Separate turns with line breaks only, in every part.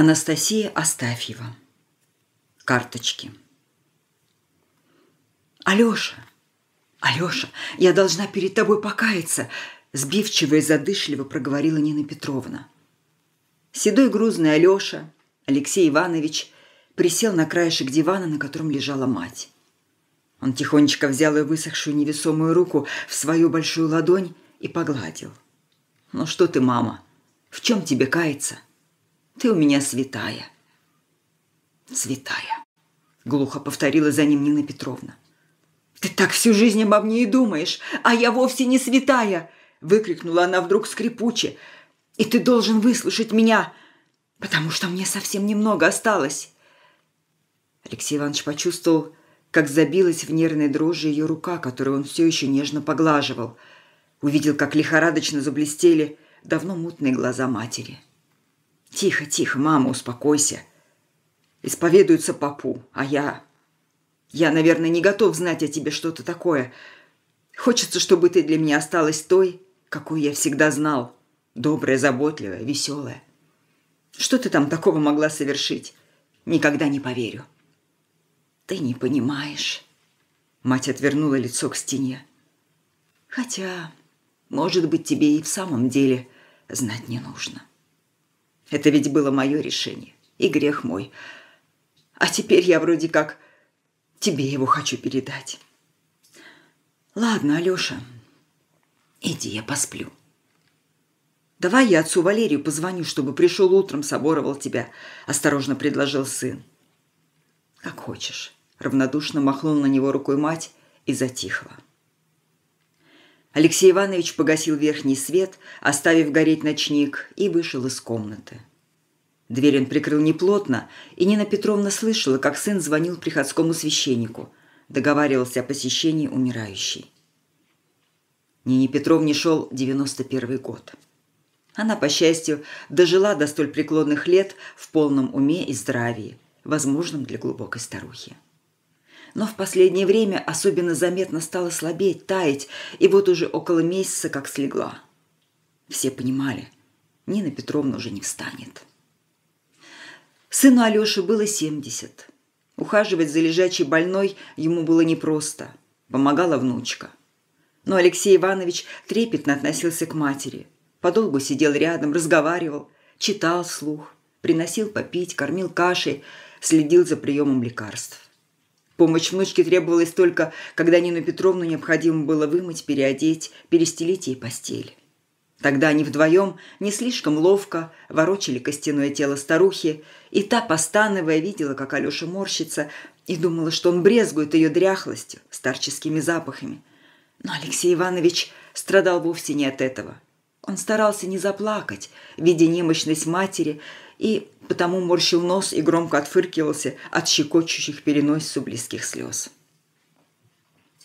Анастасия Астафьева. Карточки. Алёша, Алёша, я должна перед тобой покаяться, сбивчиво и задышливо проговорила Нина Петровна. Седой грузный Алёша, Алексей Иванович, присел на краешек дивана, на котором лежала мать. Он тихонечко взял ее высохшую невесомую руку в свою большую ладонь и погладил. «Ну что ты, мама, в чем тебе каяться?» Ты у меня святая. Святая, глухо повторила за ним Нина Петровна. Ты так всю жизнь обо мне и думаешь, а я вовсе не святая, выкрикнула она вдруг скрипуче. И ты должен выслушать меня, потому что мне совсем немного осталось. Алексей Иванович почувствовал, как забилась в нервной дрожи ее рука, которую он все еще нежно поглаживал. Увидел, как лихорадочно заблестели давно мутные глаза матери. — «Тихо, тихо, мама, успокойся. Исповедуется папу, а я... Я, наверное, не готов знать о тебе что-то такое. Хочется, чтобы ты для меня осталась той, какую я всегда знал. Добрая, заботливая, веселая. Что ты там такого могла совершить? Никогда не поверю». «Ты не понимаешь». Мать отвернула лицо к стене. «Хотя, может быть, тебе и в самом деле знать не нужно». Это ведь было мое решение. И грех мой. А теперь я вроде как тебе его хочу передать. Ладно, Алёша, иди, я посплю. Давай я отцу Валерию позвоню, чтобы пришел утром, соборовал тебя, осторожно предложил сын. Как хочешь. Равнодушно махнул на него рукой мать и затихла. Алексей Иванович погасил верхний свет, оставив гореть ночник, и вышел из комнаты. Дверь он прикрыл неплотно, и Нина Петровна слышала, как сын звонил приходскому священнику, договаривался о посещении умирающей. Нине Петровне шел 91 год. Она, по счастью, дожила до столь преклонных лет в полном уме и здравии, возможном для глубокой старухи но в последнее время особенно заметно стала слабеть, таять, и вот уже около месяца как слегла. Все понимали, Нина Петровна уже не встанет. Сыну Алёше было 70. Ухаживать за лежачей больной ему было непросто. Помогала внучка. Но Алексей Иванович трепетно относился к матери. Подолгу сидел рядом, разговаривал, читал вслух, приносил попить, кормил кашей, следил за приемом лекарств. Помощь внучке требовалась только, когда Нину Петровну необходимо было вымыть, переодеть, перестелить ей постель. Тогда они вдвоем не слишком ловко ворочали костяное тело старухи, и та, постановая, видела, как Алеша морщится, и думала, что он брезгует ее дряхлостью, старческими запахами. Но Алексей Иванович страдал вовсе не от этого. Он старался не заплакать, видя немощность матери, и потому морщил нос и громко отфыркивался от щекочущих переносицу близких слез.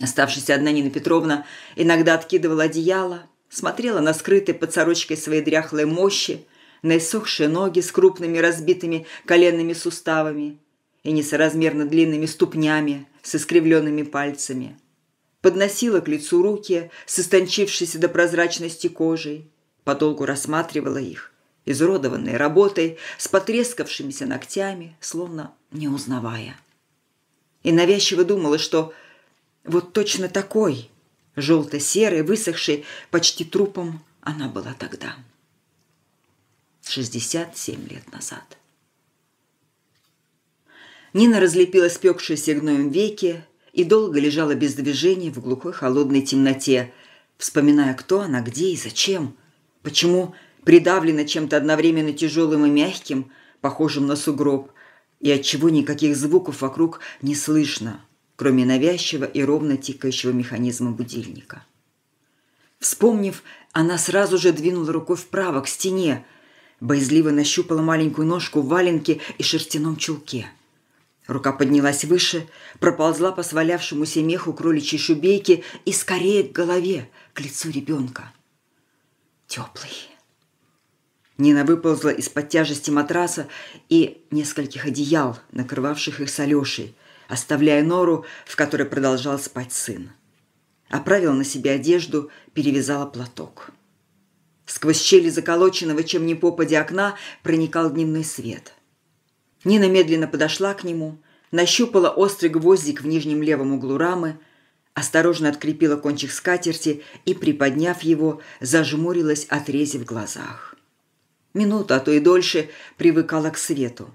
Оставшись одна Нина Петровна иногда откидывала одеяло, смотрела на скрытые под сорочкой свои дряхлые мощи, на иссохшие ноги с крупными разбитыми коленными суставами и несоразмерно длинными ступнями с искривленными пальцами. Подносила к лицу руки с истончившейся до прозрачности кожей, подолгу рассматривала их, изуродованной работой, с потрескавшимися ногтями, словно не узнавая. И навязчиво думала, что вот точно такой, желто-серый, высохший, почти трупом, она была тогда. 67 лет назад. Нина разлепила спекшиеся гноем веки и долго лежала без движения в глухой холодной темноте, вспоминая, кто она, где и зачем, почему придавлена чем-то одновременно тяжелым и мягким, похожим на сугроб, и отчего никаких звуков вокруг не слышно, кроме навязчивого и ровно тикающего механизма будильника. Вспомнив, она сразу же двинула рукой вправо, к стене, боязливо нащупала маленькую ножку в валенке и шерстяном чулке. Рука поднялась выше, проползла по свалявшемуся меху кроличьей шубейки и скорее к голове, к лицу ребенка. Теплый, Нина выползла из-под тяжести матраса и нескольких одеял, накрывавших их с Алешей, оставляя нору, в которой продолжал спать сын. Оправила на себе одежду, перевязала платок. Сквозь щели заколоченного, чем ни попадя окна, проникал дневной свет. Нина медленно подошла к нему, нащупала острый гвоздик в нижнем левом углу рамы, осторожно открепила кончик скатерти и, приподняв его, зажмурилась, отрезив глазах минуту, а то и дольше привыкала к свету.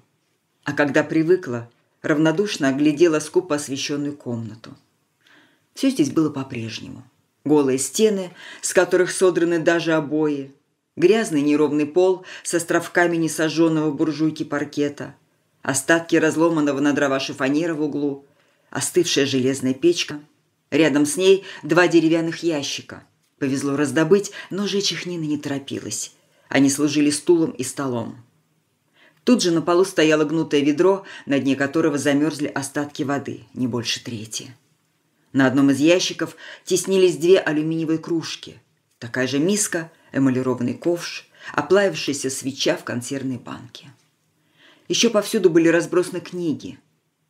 А когда привыкла, равнодушно оглядела скупо освещенную комнату. Все здесь было по-прежнему. Голые стены, с которых содраны даже обои, грязный неровный пол с островками несожженного буржуйки паркета, остатки разломанного на дрова шифонера в углу, остывшая железная печка. Рядом с ней два деревянных ящика. Повезло раздобыть, но жечь их Нина не торопилась. Они служили стулом и столом. Тут же на полу стояло гнутое ведро, на дне которого замерзли остатки воды, не больше трети. На одном из ящиков теснились две алюминиевые кружки, такая же миска, эмалированный ковш, оплавившаяся свеча в консервной банке. Еще повсюду были разбросаны книги.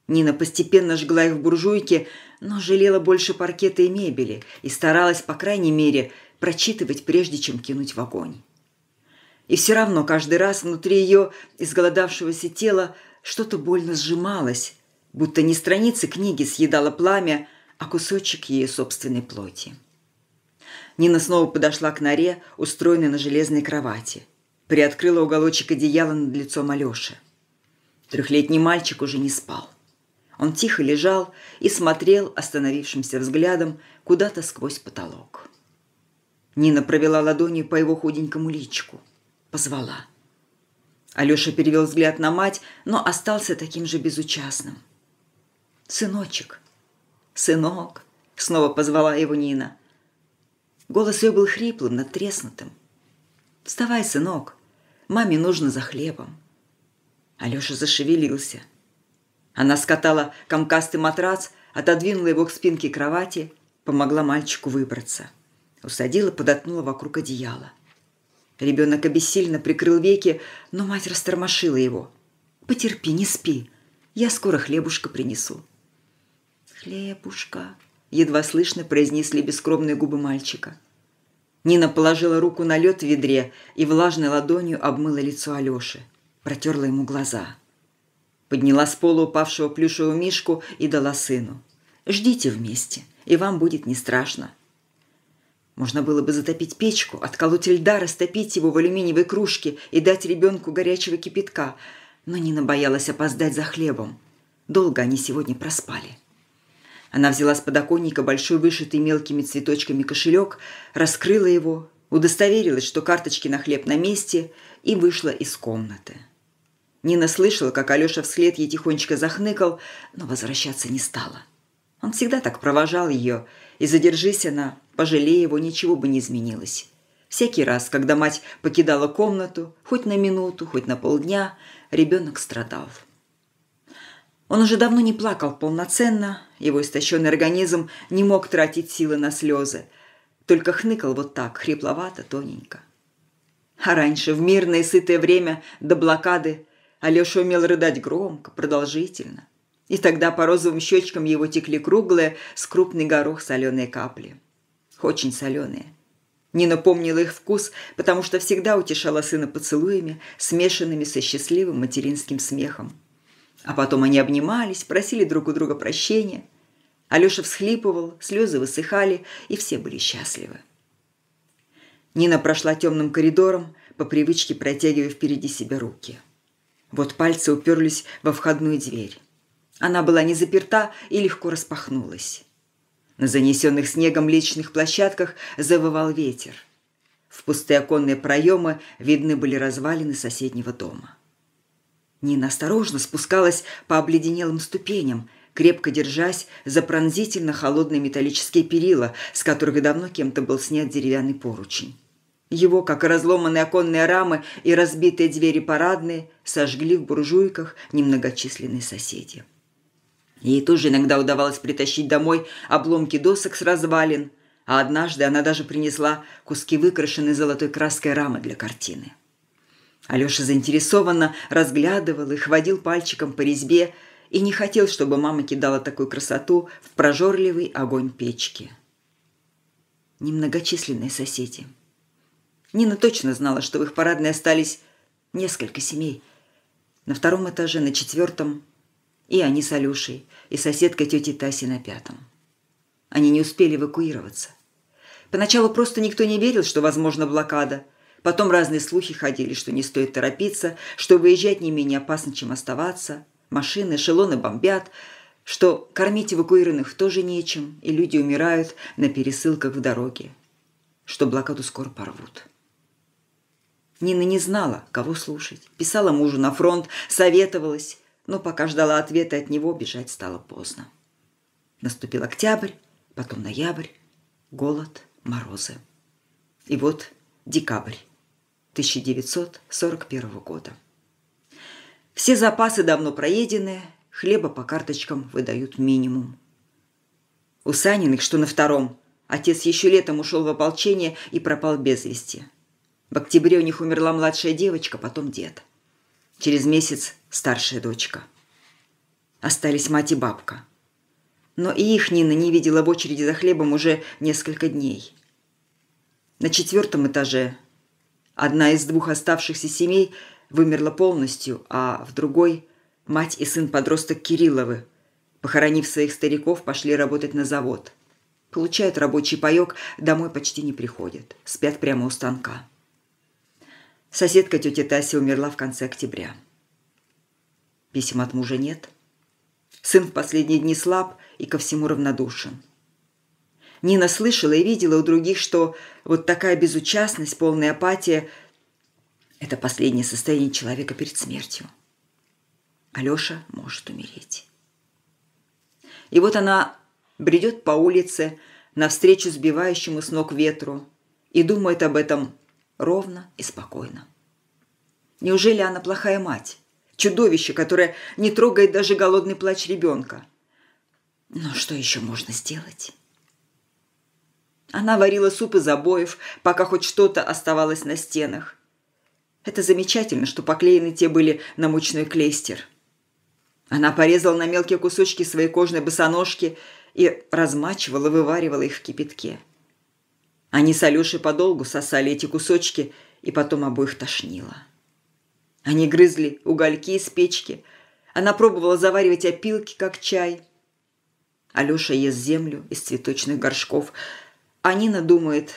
Нина постепенно жгла их в буржуйке, но жалела больше паркета и мебели и старалась, по крайней мере, прочитывать, прежде чем кинуть в огонь. И все равно каждый раз внутри ее изголодавшегося тела что-то больно сжималось, будто не страницы книги съедало пламя, а кусочек ее собственной плоти. Нина снова подошла к норе, устроенной на железной кровати. Приоткрыла уголочек одеяла над лицом Алёши. Трехлетний мальчик уже не спал. Он тихо лежал и смотрел остановившимся взглядом куда-то сквозь потолок. Нина провела ладонью по его худенькому личку позвала. Алеша перевел взгляд на мать, но остался таким же безучастным. «Сыночек! Сынок!» — снова позвала его Нина. Голос ее был хриплым, натреснутым. «Вставай, сынок! Маме нужно за хлебом!» Алеша зашевелился. Она скатала комкастый матрас, отодвинула его к спинке кровати, помогла мальчику выбраться. Усадила, подотнула вокруг одеяла. Ребенок обессильно прикрыл веки, но мать растормошила его. «Потерпи, не спи. Я скоро хлебушка принесу». «Хлебушка», — едва слышно произнесли бескромные губы мальчика. Нина положила руку на лед в ведре и влажной ладонью обмыла лицо Алёши. Протерла ему глаза. Подняла с пола упавшего плюшевого мишку и дала сыну. «Ждите вместе, и вам будет не страшно. Можно было бы затопить печку, отколоть льда, растопить его в алюминиевой кружке и дать ребенку горячего кипятка. Но Нина боялась опоздать за хлебом. Долго они сегодня проспали. Она взяла с подоконника большой вышитый мелкими цветочками кошелек, раскрыла его, удостоверилась, что карточки на хлеб на месте, и вышла из комнаты. Нина слышала, как Алеша вслед ей тихонечко захныкал, но возвращаться не стала. Он всегда так провожал ее – и задержись она, пожалей его, ничего бы не изменилось. Всякий раз, когда мать покидала комнату, хоть на минуту, хоть на полдня, ребенок страдал. Он уже давно не плакал полноценно, его истощенный организм не мог тратить силы на слезы, только хныкал вот так, хрипловато, тоненько. А раньше, в мирное и сытое время, до блокады, Алеша умел рыдать громко, продолжительно – и тогда по розовым щечкам его текли круглые с крупный горох соленые капли. Очень соленые. Нина помнила их вкус, потому что всегда утешала сына поцелуями, смешанными со счастливым материнским смехом. А потом они обнимались, просили друг у друга прощения. Алеша всхлипывал, слезы высыхали, и все были счастливы. Нина прошла темным коридором, по привычке протягивая впереди себя руки. Вот пальцы уперлись во входную дверь. Она была не заперта и легко распахнулась. На занесенных снегом личных площадках завывал ветер. В пустые оконные проемы видны были развалины соседнего дома. Нина осторожно спускалась по обледенелым ступеням, крепко держась за пронзительно холодные металлические перила, с которых давно кем-то был снят деревянный поручень. Его, как и разломанные оконные рамы и разбитые двери парадные, сожгли в буржуйках немногочисленные соседи. Ей тоже иногда удавалось притащить домой обломки досок с развалин, а однажды она даже принесла куски выкрашенной золотой краской рамы для картины. Алеша заинтересованно разглядывал их, водил пальчиком по резьбе и не хотел, чтобы мама кидала такую красоту в прожорливый огонь печки. Немногочисленные соседи. Нина точно знала, что в их парадной остались несколько семей. На втором этаже, на четвертом и они с Алешей, и соседка тети Таси на пятом. Они не успели эвакуироваться. Поначалу просто никто не верил, что возможна блокада. Потом разные слухи ходили, что не стоит торопиться, что выезжать не менее опасно, чем оставаться. Машины, эшелоны бомбят, что кормить эвакуированных тоже нечем, и люди умирают на пересылках в дороге, что блокаду скоро порвут. Нина не знала, кого слушать. Писала мужу на фронт, советовалась но пока ждала ответа от него, бежать стало поздно. Наступил октябрь, потом ноябрь, голод, морозы. И вот декабрь 1941 года. Все запасы давно проедены, хлеба по карточкам выдают минимум. У Саниных, что на втором, отец еще летом ушел в ополчение и пропал без вести. В октябре у них умерла младшая девочка, потом дед. Через месяц старшая дочка. Остались мать и бабка. Но и их Нина не видела в очереди за хлебом уже несколько дней. На четвертом этаже одна из двух оставшихся семей вымерла полностью, а в другой – мать и сын-подросток Кирилловы, похоронив своих стариков, пошли работать на завод. Получают рабочий паёк, домой почти не приходят, спят прямо у станка. Соседка тети Таси умерла в конце октября. Писем от мужа нет. Сын в последние дни слаб и ко всему равнодушен. Нина слышала и видела у других, что вот такая безучастность, полная апатия – это последнее состояние человека перед смертью. Алеша может умереть. И вот она бредет по улице навстречу сбивающему с ног ветру и думает об этом ровно и спокойно. Неужели она плохая мать? Чудовище, которое не трогает даже голодный плач ребенка. Но что еще можно сделать? Она варила суп из обоев, пока хоть что-то оставалось на стенах. Это замечательно, что поклеены те были на мучной клейстер. Она порезала на мелкие кусочки свои кожные босоножки и размачивала, вываривала их в кипятке. Они с Алешей подолгу сосали эти кусочки, и потом обоих тошнило. Они грызли угольки из печки. Она пробовала заваривать опилки, как чай. Алеша ест землю из цветочных горшков. А Нина думает,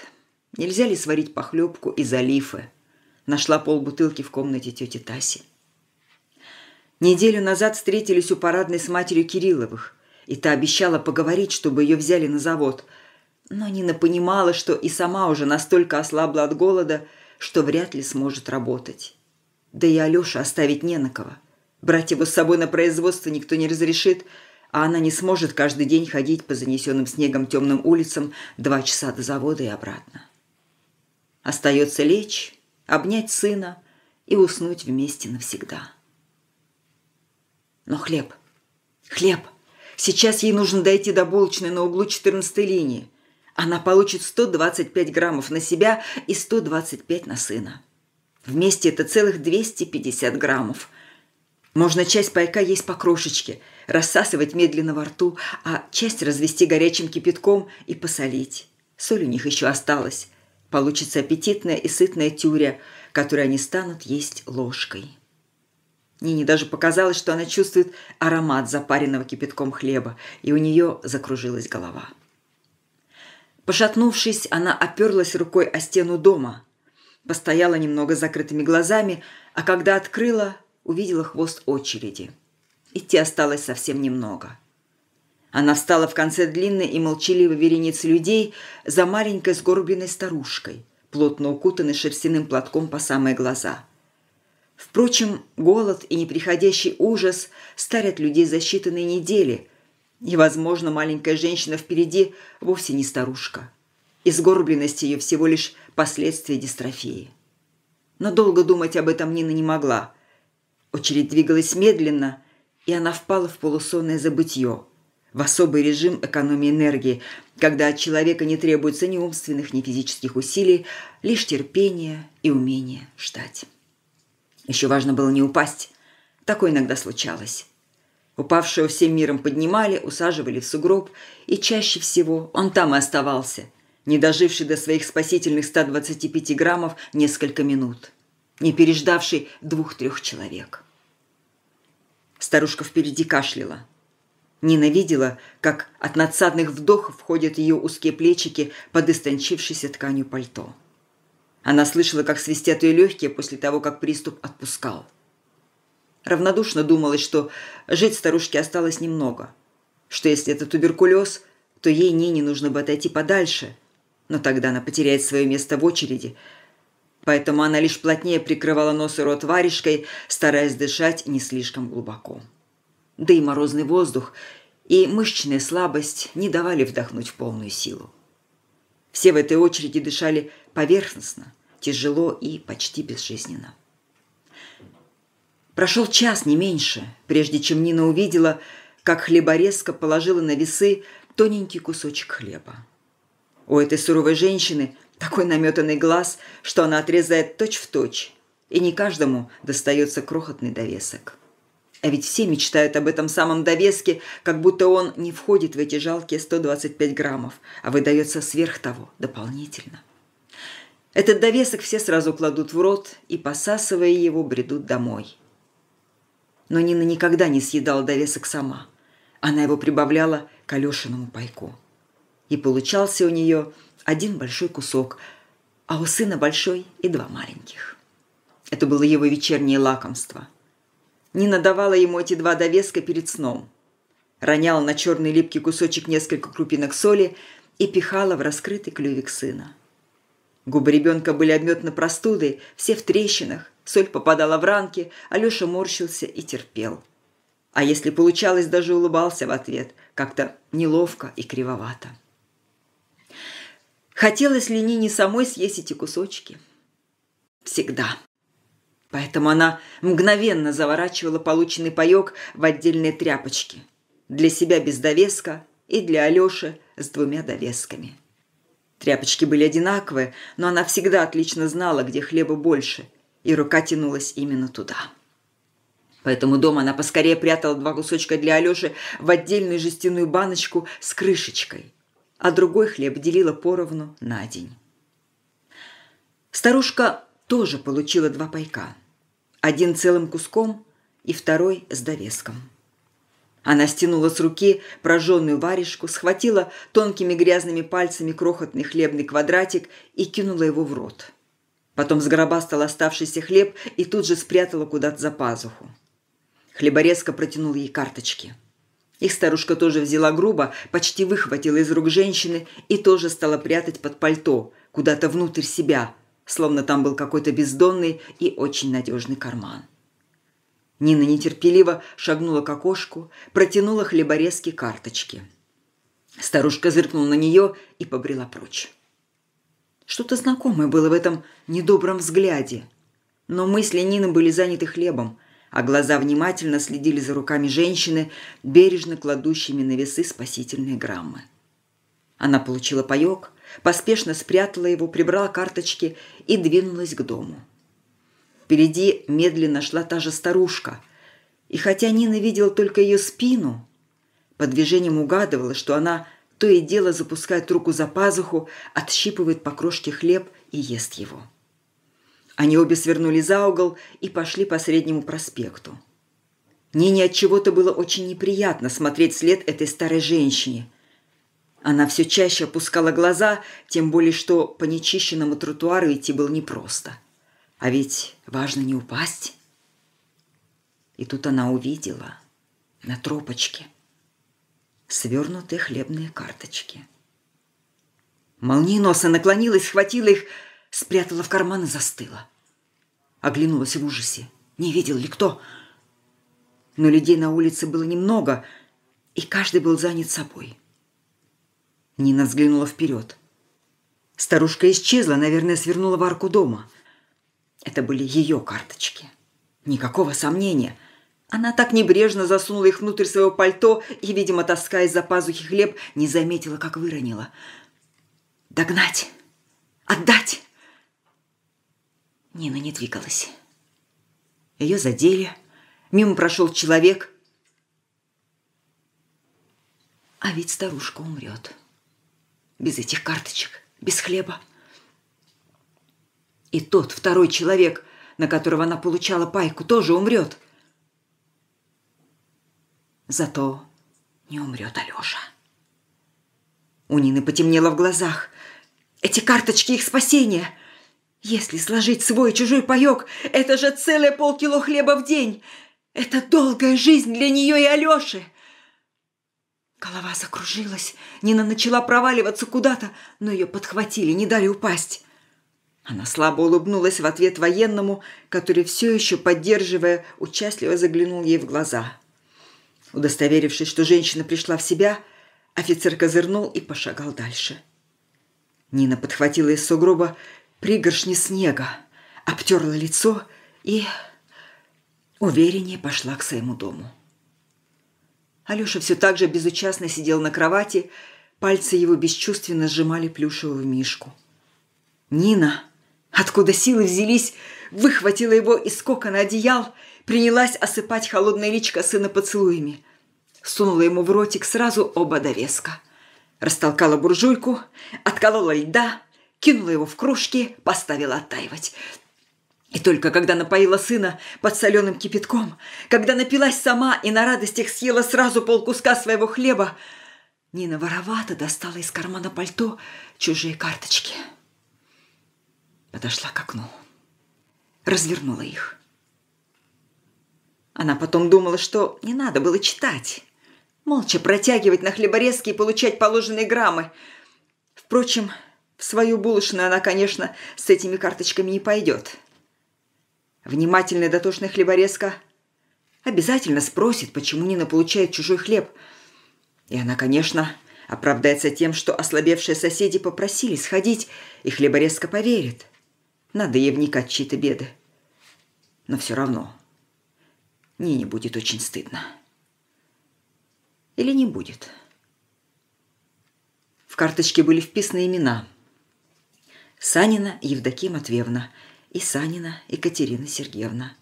нельзя ли сварить похлебку из олифы. Нашла полбутылки в комнате тети Таси. Неделю назад встретились у парадной с матерью Кирилловых, и та обещала поговорить, чтобы ее взяли на завод – но Нина понимала, что и сама уже настолько ослабла от голода, что вряд ли сможет работать. Да и Алёше оставить не на кого. Брать его с собой на производство никто не разрешит, а она не сможет каждый день ходить по занесенным снегом темным улицам два часа до завода и обратно. Остается лечь, обнять сына и уснуть вместе навсегда. Но хлеб, хлеб! Сейчас ей нужно дойти до булочной на углу 14 линии. Она получит 125 граммов на себя и 125 на сына. Вместе это целых 250 граммов. Можно часть пайка есть по крошечке, рассасывать медленно во рту, а часть развести горячим кипятком и посолить. Соль у них еще осталась. Получится аппетитная и сытная тюря, которую они станут есть ложкой. Нине даже показалось, что она чувствует аромат запаренного кипятком хлеба, и у нее закружилась голова. Пошатнувшись, она оперлась рукой о стену дома. Постояла немного закрытыми глазами, а когда открыла, увидела хвост очереди. Идти осталось совсем немного. Она встала в конце длинной и молчаливой вереницы людей за маленькой сгорбленной старушкой, плотно укутанной шерстяным платком по самые глаза. Впрочем, голод и неприходящий ужас старят людей за считанные недели, и, возможно, маленькая женщина впереди вовсе не старушка. И сгорбленность ее всего лишь последствия дистрофии. Но долго думать об этом Нина не могла. Очередь двигалась медленно, и она впала в полусонное забытье, в особый режим экономии энергии, когда от человека не требуется ни умственных, ни физических усилий, лишь терпение и умение ждать. Еще важно было не упасть. Такое иногда случалось. Упавшего всем миром поднимали, усаживали в сугроб, и чаще всего он там и оставался, не доживший до своих спасительных 125 граммов несколько минут, не переждавший двух-трех человек. Старушка впереди кашляла. ненавидела, как от надсадных вдохов входят ее узкие плечики под истончившейся тканью пальто. Она слышала, как свистят ее легкие после того, как приступ отпускал. Равнодушно думалось, что жить старушке осталось немного. Что если это туберкулез, то ей Нине нужно бы отойти подальше. Но тогда она потеряет свое место в очереди. Поэтому она лишь плотнее прикрывала нос и рот варежкой, стараясь дышать не слишком глубоко. Да и морозный воздух, и мышечная слабость не давали вдохнуть в полную силу. Все в этой очереди дышали поверхностно, тяжело и почти безжизненно. Прошел час, не меньше, прежде чем Нина увидела, как хлеборезка положила на весы тоненький кусочек хлеба. У этой суровой женщины такой наметанный глаз, что она отрезает точь-в-точь, точь, и не каждому достается крохотный довесок. А ведь все мечтают об этом самом довеске, как будто он не входит в эти жалкие 125 граммов, а выдается сверх того, дополнительно. Этот довесок все сразу кладут в рот и, посасывая его, бредут домой – но Нина никогда не съедала довесок сама. Она его прибавляла к Алешиному пайку. И получался у нее один большой кусок, а у сына большой и два маленьких. Это было его вечернее лакомство. Нина давала ему эти два довеска перед сном. Роняла на черный липкий кусочек несколько крупинок соли и пихала в раскрытый клювик сына. Губы ребенка были обметно простуды, все в трещинах, соль попадала в ранки, Алеша морщился и терпел. А если получалось, даже улыбался в ответ, как-то неловко и кривовато. Хотелось ли Нине самой съесть эти кусочки? Всегда. Поэтому она мгновенно заворачивала полученный паёк в отдельные тряпочки. Для себя без довеска и для Алёши с двумя довесками. Тряпочки были одинаковые, но она всегда отлично знала, где хлеба больше – и рука тянулась именно туда. Поэтому дома она поскорее прятала два кусочка для Алёши в отдельную жестяную баночку с крышечкой, а другой хлеб делила поровну на день. Старушка тоже получила два пайка. Один целым куском и второй с довеском. Она стянула с руки прожженную варежку, схватила тонкими грязными пальцами крохотный хлебный квадратик и кинула его в рот. Потом сгробастал оставшийся хлеб и тут же спрятала куда-то за пазуху. Хлеборезка протянул ей карточки. Их старушка тоже взяла грубо, почти выхватила из рук женщины и тоже стала прятать под пальто, куда-то внутрь себя, словно там был какой-то бездонный и очень надежный карман. Нина нетерпеливо шагнула к окошку, протянула хлеборезки карточки. Старушка зыркнула на нее и побрела прочь. Что-то знакомое было в этом недобром взгляде. Но мысли Нины были заняты хлебом, а глаза внимательно следили за руками женщины, бережно кладущими на весы спасительные граммы. Она получила паёк, поспешно спрятала его, прибрала карточки и двинулась к дому. Впереди медленно шла та же старушка, и хотя Нина видела только ее спину, по движениям угадывала, что она – то и дело запускает руку за пазуху, отщипывает по крошке хлеб и ест его. Они обе свернули за угол и пошли по среднему проспекту. Нине от чего-то было очень неприятно смотреть след этой старой женщине. Она все чаще опускала глаза, тем более что по нечищенному тротуару идти было непросто. А ведь важно не упасть. И тут она увидела на тропочке свернутые хлебные карточки. Молниеносно наклонилась, схватила их, спрятала в карман и застыла. Оглянулась в ужасе. Не видел ли кто. Но людей на улице было немного, и каждый был занят собой. Нина взглянула вперед. Старушка исчезла, наверное, свернула в арку дома. Это были ее карточки. Никакого сомнения – она так небрежно засунула их внутрь своего пальто и, видимо, таская из-за пазухи хлеб, не заметила, как выронила. «Догнать! Отдать!» Нина не двигалась. Ее задели. Мимо прошел человек. А ведь старушка умрет. Без этих карточек, без хлеба. И тот второй человек, на которого она получала пайку, тоже умрет. Зато не умрет Алеша. У Нины потемнело в глазах. Эти карточки их спасения. Если сложить свой и чужой паек, это же целое полкило хлеба в день. Это долгая жизнь для нее и Алеши. Голова закружилась, Нина начала проваливаться куда-то, но ее подхватили, не дали упасть. Она слабо улыбнулась в ответ военному, который все еще, поддерживая, участливо заглянул ей в глаза. Удостоверившись, что женщина пришла в себя, офицер козырнул и пошагал дальше. Нина подхватила из сугроба пригоршни снега, обтерла лицо и увереннее пошла к своему дому. Алёша все так же безучастно сидел на кровати, пальцы его бесчувственно сжимали плюшевую мишку. Нина, откуда силы взялись, выхватила его из кокона одеял принялась осыпать холодное личко сына поцелуями. Сунула ему в ротик сразу оба довеска. Растолкала буржуйку, отколола льда, кинула его в кружки, поставила оттаивать. И только когда напоила сына под соленым кипятком, когда напилась сама и на радостях съела сразу полкуска своего хлеба, Нина воровато достала из кармана пальто чужие карточки. Подошла к окну, развернула их. Она потом думала, что не надо было читать. Молча протягивать на хлеборезке и получать положенные граммы. Впрочем, в свою булочную она, конечно, с этими карточками не пойдет. Внимательный дотошный хлеборезка обязательно спросит, почему Нина получает чужой хлеб. И она, конечно, оправдается тем, что ослабевшие соседи попросили сходить, и хлеборезка поверит. Надо ей вникать чьи-то беды. Но все равно... Нине будет очень стыдно. Или не будет. В карточке были вписаны имена. Санина Евдокия Матвеевна и Санина Екатерина Сергеевна.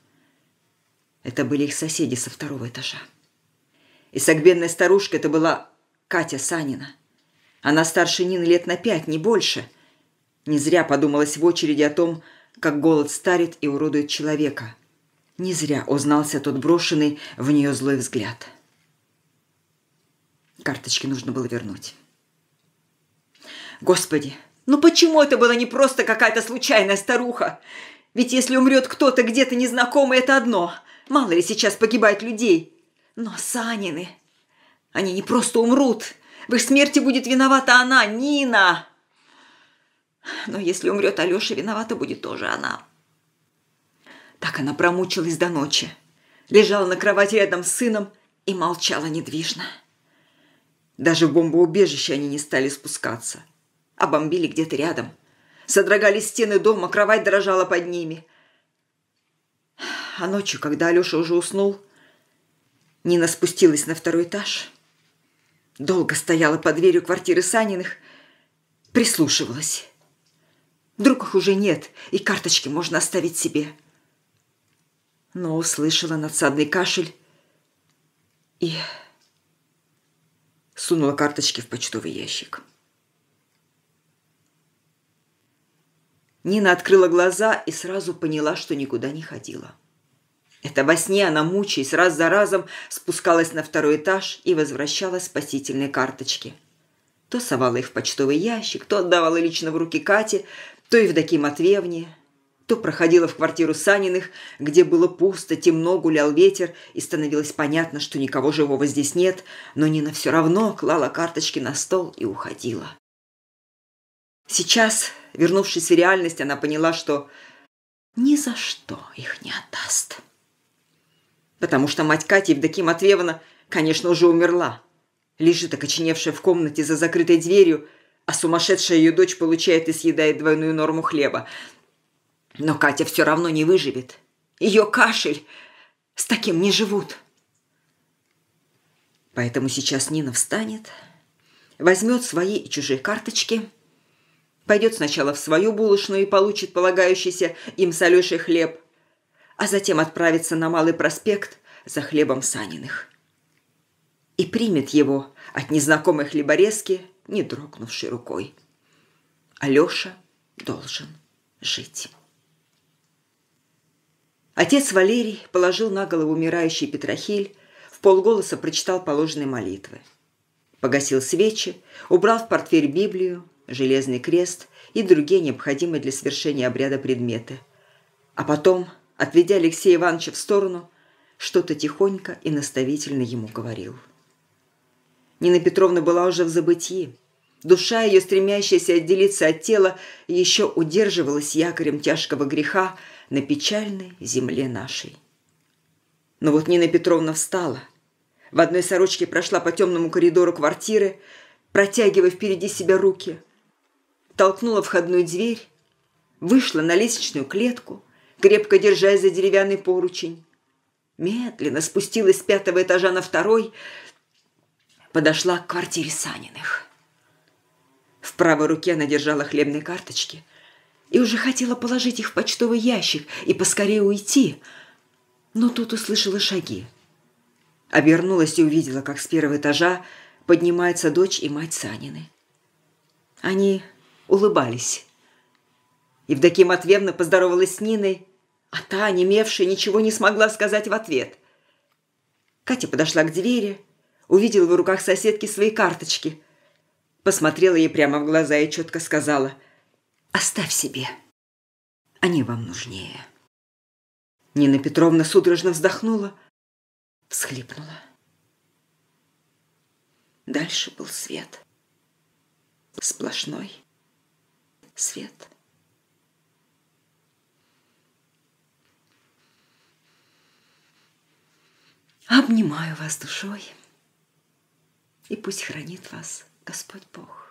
Это были их соседи со второго этажа. И согбенная старушка это была Катя Санина. Она старше Нины лет на пять, не больше. Не зря подумалось в очереди о том, как голод старит и уродует человека. Не зря узнался тот брошенный в нее злой взгляд. Карточки нужно было вернуть. Господи, ну почему это была не просто какая-то случайная старуха? Ведь если умрет кто-то где-то незнакомый, это одно. Мало ли сейчас погибает людей. Но Санины... Они не просто умрут. В их смерти будет виновата она, Нина. Но если умрет Алеша, виновата будет тоже она. Так она промучилась до ночи. Лежала на кровати рядом с сыном и молчала недвижно. Даже в бомбоубежище они не стали спускаться. А бомбили где-то рядом. Содрогались стены дома, кровать дрожала под ними. А ночью, когда Алеша уже уснул, Нина спустилась на второй этаж. Долго стояла под дверью квартиры Саниных, прислушивалась. Вдруг их уже нет, и карточки можно оставить себе но услышала надсадный кашель и сунула карточки в почтовый ящик. Нина открыла глаза и сразу поняла, что никуда не ходила. Это во сне она, мучаясь раз за разом, спускалась на второй этаж и возвращала спасительные карточки. То совала их в почтовый ящик, то отдавала лично в руки Кате, то и Евдокии Матвеевне, то проходила в квартиру Саниных, где было пусто, темно, гулял ветер, и становилось понятно, что никого живого здесь нет, но Нина все равно клала карточки на стол и уходила. Сейчас, вернувшись в реальность, она поняла, что ни за что их не отдаст. Потому что мать Кати Евдокия Матвеевна, конечно, уже умерла. Лежит окоченевшая в комнате за закрытой дверью, а сумасшедшая ее дочь получает и съедает двойную норму хлеба – но Катя все равно не выживет. Ее кашель. С таким не живут. Поэтому сейчас Нина встанет, возьмет свои и чужие карточки, пойдет сначала в свою булочную и получит полагающийся им с Алешей хлеб, а затем отправится на Малый проспект за хлебом Саниных. И примет его от незнакомой хлеборезки, не дрогнувшей рукой. Алеша должен жить. Отец Валерий положил на голову умирающий Петрохиль, в полголоса прочитал положенные молитвы. Погасил свечи, убрал в портфель Библию, железный крест и другие необходимые для совершения обряда предметы. А потом, отведя Алексея Ивановича в сторону, что-то тихонько и наставительно ему говорил. Нина Петровна была уже в забытии. Душа ее, стремящаяся отделиться от тела, еще удерживалась якорем тяжкого греха, на печальной земле нашей. Но вот Нина Петровна встала. В одной сорочке прошла по темному коридору квартиры, протягивая впереди себя руки. Толкнула входную дверь, вышла на лестничную клетку, крепко держась за деревянный поручень. Медленно спустилась с пятого этажа на второй, подошла к квартире Саниных. В правой руке она держала хлебные карточки – и уже хотела положить их в почтовый ящик и поскорее уйти, но тут услышала шаги. Обернулась и увидела, как с первого этажа поднимается дочь и мать Санины. Они улыбались. Евдокия Матвеевна поздоровалась с Ниной, а та, онемевшая, ничего не смогла сказать в ответ. Катя подошла к двери, увидела в руках соседки свои карточки, посмотрела ей прямо в глаза и четко сказала – Оставь себе. Они вам нужнее. Нина Петровна судорожно вздохнула, всхлипнула. Дальше был свет. Сплошной свет. Обнимаю вас душой, и пусть хранит вас Господь Бог.